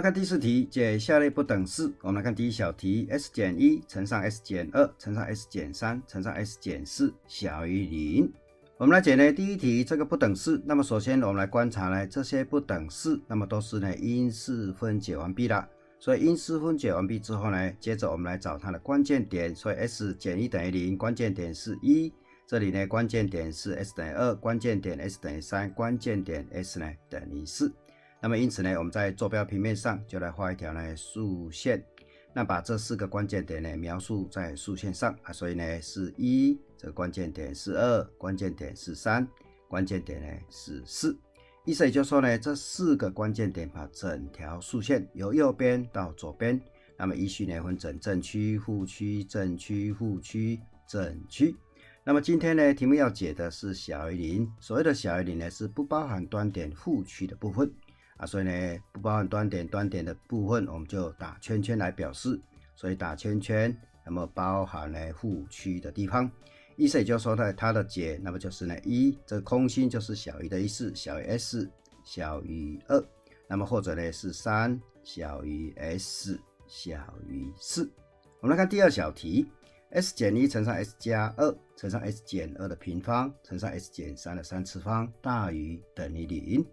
看第四题，解下列不等式。我们来看第一小题：s 减一乘上 s 减二乘上 s 减三乘上 s 减四小于零。我们来解呢第一题这个不等式。那么首先我们来观察呢这些不等式，那么都是呢因式分解完毕了。所以因式分解完毕之后呢，接着我们来找它的关键点。所以 s 减一等于零，关键点是一。这里呢关键点是 s 等于二，关键点 s 等于三，关键点 s 呢等于四。那么因此呢，我们在坐标平面上就来画一条呢竖线，那把这四个关键点呢描述在竖线上啊，所以呢是一，这个关键点是二，关键点是三，关键点呢是四，意思也就是说呢，这四个关键点把整条竖线由右边到左边，那么依序呢分整正区、负区、正区、负区、正区。那么今天呢题目要解的是小于零，所谓的小于零呢是不包含端点负区的部分。啊，所以呢，不包含端点，端点的部分我们就打圈圈来表示。所以打圈圈，那么包含呢负区的地方，意思也就是说呢，它的解那么就是呢一，这个空心就是小于的意思，小于 s 小于二，那么或者呢是三小于 s 小于四。我们来看第二小题，s 减一乘上 s 加二乘上 s 减二的平方乘上 s 减三的三次方大于等于零。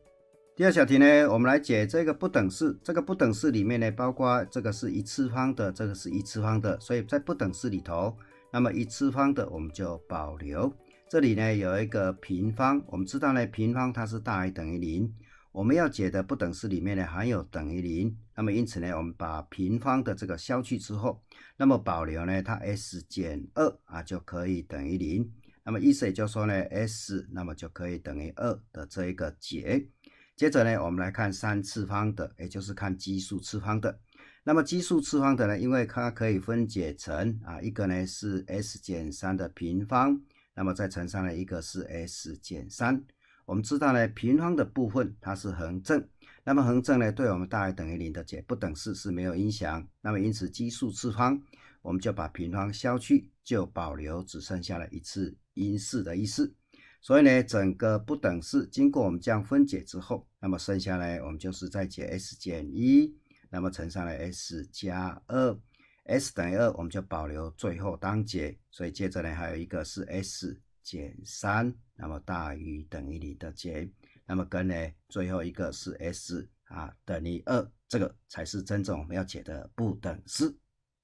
第二小题呢，我们来解这个不等式。这个不等式里面呢，包括这个是一次方的，这个是一次方的，所以在不等式里头，那么一次方的我们就保留。这里呢有一个平方，我们知道呢平方它是大于等于零。我们要解的不等式里面呢含有等于零，那么因此呢我们把平方的这个消去之后，那么保留呢它 s 减二啊就可以等于零。那么意思也就是说呢 s 那么就可以等于二的这一个解。接着呢，我们来看三次方的，也就是看奇数次方的。那么奇数次方的呢，因为它可以分解成啊一个呢是 s 减三的平方，那么再乘上呢，一个是 s 减三。我们知道呢平方的部分它是恒正，那么恒正呢对我们大于等于零的解不等式是没有影响。那么因此奇数次方，我们就把平方消去，就保留只剩下了一次因式的意思。所以呢，整个不等式经过我们这样分解之后，那么剩下呢，我们就是再解 s 减一，那么乘上了 s 加二，s 等于二我们就保留最后当解。所以接着呢，还有一个是 s 减三，那么大于等于零的解。那么跟呢，最后一个是 s 啊等于二，这个才是真正我们要解的不等式。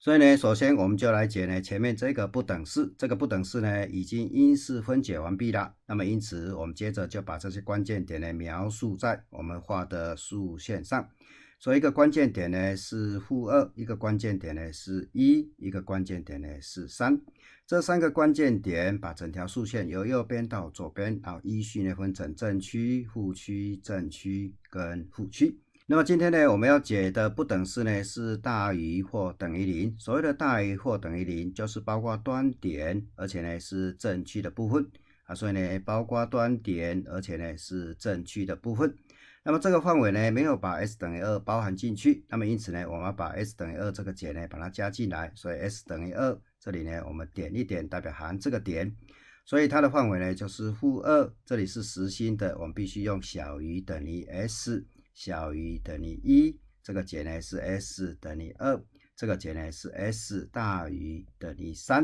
所以呢，首先我们就来解呢前面这个不等式。这个不等式呢，已经因式分解完毕了。那么因此，我们接着就把这些关键点呢描述在我们画的竖线上。所以一个关键点呢是负二，一个关键点呢是一，一个关键点呢是三。这三个关键点把整条竖线由右边到左边，然后序呢分成正区、负区、正区跟负区。那么今天呢，我们要解的不等式呢是大于或等于零。所谓的大于或等于零，就是包括端点，而且呢是正区的部分啊。所以呢，包括端点，而且呢是正区的部分。那么这个范围呢没有把 s 等于二包含进去。那么因此呢，我们把 s 等于二这个解呢把它加进来。所以 s 等于二，这里呢我们点一点代表含这个点。所以它的范围呢就是负二，这里是实心的。我们必须用小于等于 s。小于等于一，这个减呢是 s 等于二；这个减呢是 s 大于等于三。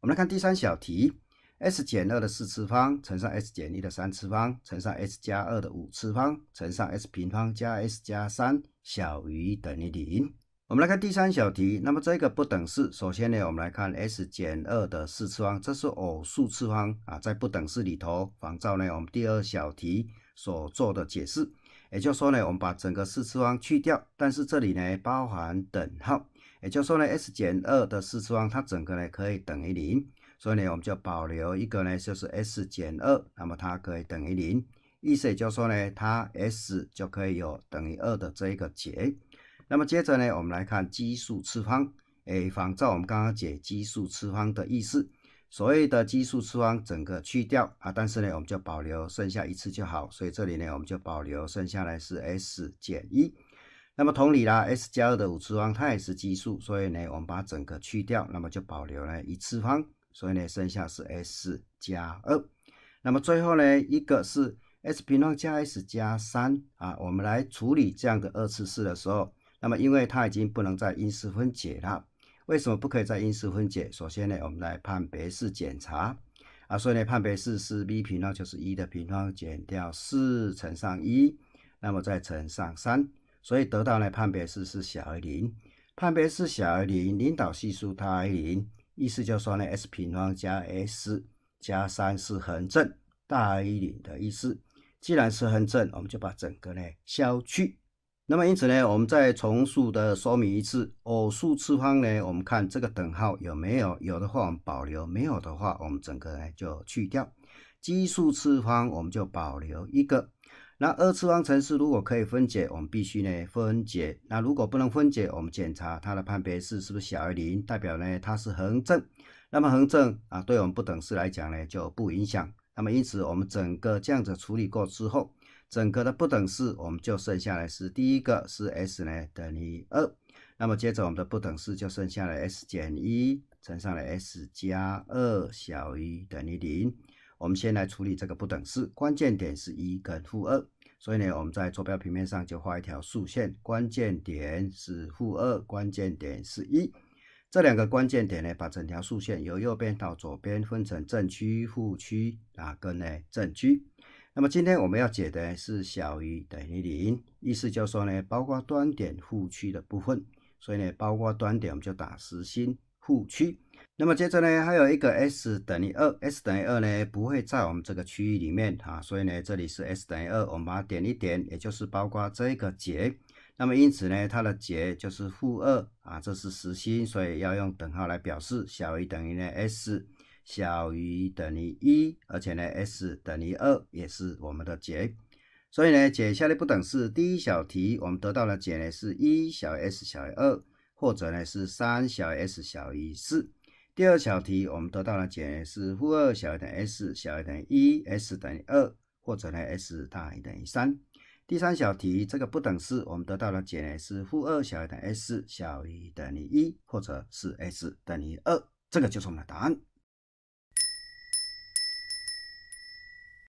我们来看第三小题：s 减二的四次方乘上 s 减一的三次方乘上 s 加二的五次方乘上 s 平方加 s 加三小于等于零。我们来看第三小题，那么这个不等式，首先呢，我们来看 s 减二的四次方，这是偶数次方啊，在不等式里头仿照呢我们第二小题所做的解释。也就是说呢，我们把整个四次方去掉，但是这里呢包含等号。也就是说呢，s 减二的四次方它整个呢可以等于零，所以呢我们就保留一个呢就是 s 减二，那么它可以等于零，意思也就是说呢，它 s 就可以有等于二的这一个解。那么接着呢，我们来看奇数次方，哎，仿照我们刚刚解奇数次方的意思。所谓的奇数次方整个去掉啊，但是呢，我们就保留剩下一次就好。所以这里呢，我们就保留剩下来是 s 减一。那么同理啦，s 加二的五次方它也是奇数，所以呢，我们把整个去掉，那么就保留了一次方。所以呢，剩下是 s 加二。那么最后呢，一个是 s 平方加 s 加三啊。我们来处理这样的二次式的时候，那么因为它已经不能再因式分解了。为什么不可以在因式分解？首先呢，我们来判别式检查啊，所以呢，判别式是 b 平方就是一的平方减掉四乘上一，那么再乘上三，所以得到呢判别式是小于零。判别式小于零，领导系数大于零，意思就是说呢 s 平方加 s 加三是恒正大于零的意思。既然是恒正，我们就把整个呢消去。那么因此呢，我们再重述的说明一次，偶数次方呢，我们看这个等号有没有，有的话我们保留，没有的话我们整个呢就去掉；奇数次方我们就保留一个。那二次方程式如果可以分解，我们必须呢分解；那如果不能分解，我们检查它的判别式是不是小于零，代表呢它是恒正。那么恒正啊，对我们不等式来讲呢就不影响。那么因此我们整个这样子处理过之后。整个的不等式我们就剩下来是第一个是 s 呢等于二，那么接着我们的不等式就剩下了 s 减一乘上了 s 加二小于等于零。我们先来处理这个不等式，关键点是一跟负二，所以呢我们在坐标平面上就画一条竖线，关键点是负二，关键点是一，这两个关键点呢把整条竖线由右边到左边分成正区、负区，啊，跟呢正区？那么今天我们要解的是小于等于零，意思就是说呢，包括端点负区的部分，所以呢，包括端点我们就打实心负区。那么接着呢，还有一个 s 等于二，s 等于二呢不会在我们这个区域里面啊，所以呢，这里是 s 等于二，我们把它点一点，也就是包括这个解。那么因此呢，它的解就是负二啊，这是实心，所以要用等号来表示小于等于呢 s。小于等于一，而且呢，s 等于二也是我们的解。所以呢，解下列不等式，第一小题我们得到的解呢是一小于 s 小于二，或者呢是三小于 s 小于四。第二小题我们得到的解呢是负二小于等于 s 小于等于一，s 等于二，或者呢 s 大于等于三。第三小题这个不等式我们得到的解呢是负二小于等于 s 小于等于一，或者是 s 等于二。这个就是我们的答案。